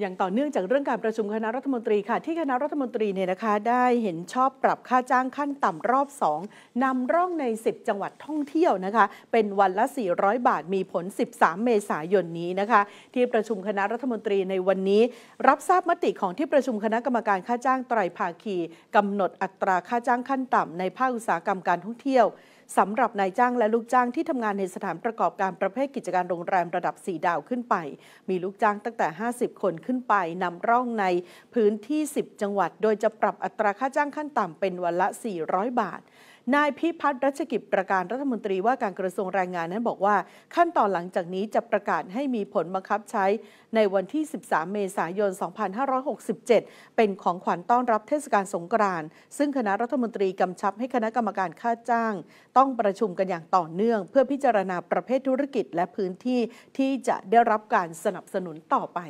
อย่างต่อเนื่องจากเรื่องการประชุมคณะรัฐมนตรีค่ะที่คณะรัฐมนตรีเนี่ยนะคะได้เห็นชอบปรับค่าจ้างขั้นต่ำรอบ 2นำร่องใน 10จังหวัดท่องเที่ยวนะคะ เป็นวันละ 400 บาทมีผล 13 เมษายนนี้นะคะ ที่ประชุมคณะรัฐมนตรีในวันนี้รับทราบมติของที่ประชุมคณะกรรมการค่าจ้างไตรภาคีกำหนดอัตราค่าจ้างขั้นต่ำในภาคอุตสาหกรรมการท่องเที่ยวสำหรับนายจ้างและลูกจ้างที่ทำงานในสถานประกอบการประเภทกิจการโรงแรมระดับ 4ดาวขึ้นไป มีลูกจ้างตั้งแต่ 50 คนขึ้นไป นำร่องในพื้นที่ 10 จังหวัด โดยจะปรับอัตราค่าจ้างขั้นต่ำเป็นวันละ 400 บาทนายพิพัฒน์รัชกิจประการรัฐมนตรีว่าการกระทรวงแรงงานนั้นบอกว่าขั้นตอนหลังจากนี้จะประกาศให้มีผลบังคับใช้ในวันที่ 13 เมษายน 2567 เป็นของขวัญต้อนรับเทศกาลสงกรานต์ซึ่งคณะรัฐมนตรีกำชับให้คณะกรรมการค่าจ้าง ต้องประชุมกันอย่างต่อเนื่อง เพื่อพิจารณาประเภทธุรกิจและพื้นที่ที่จะได้รับการสนับสนุนต่อไป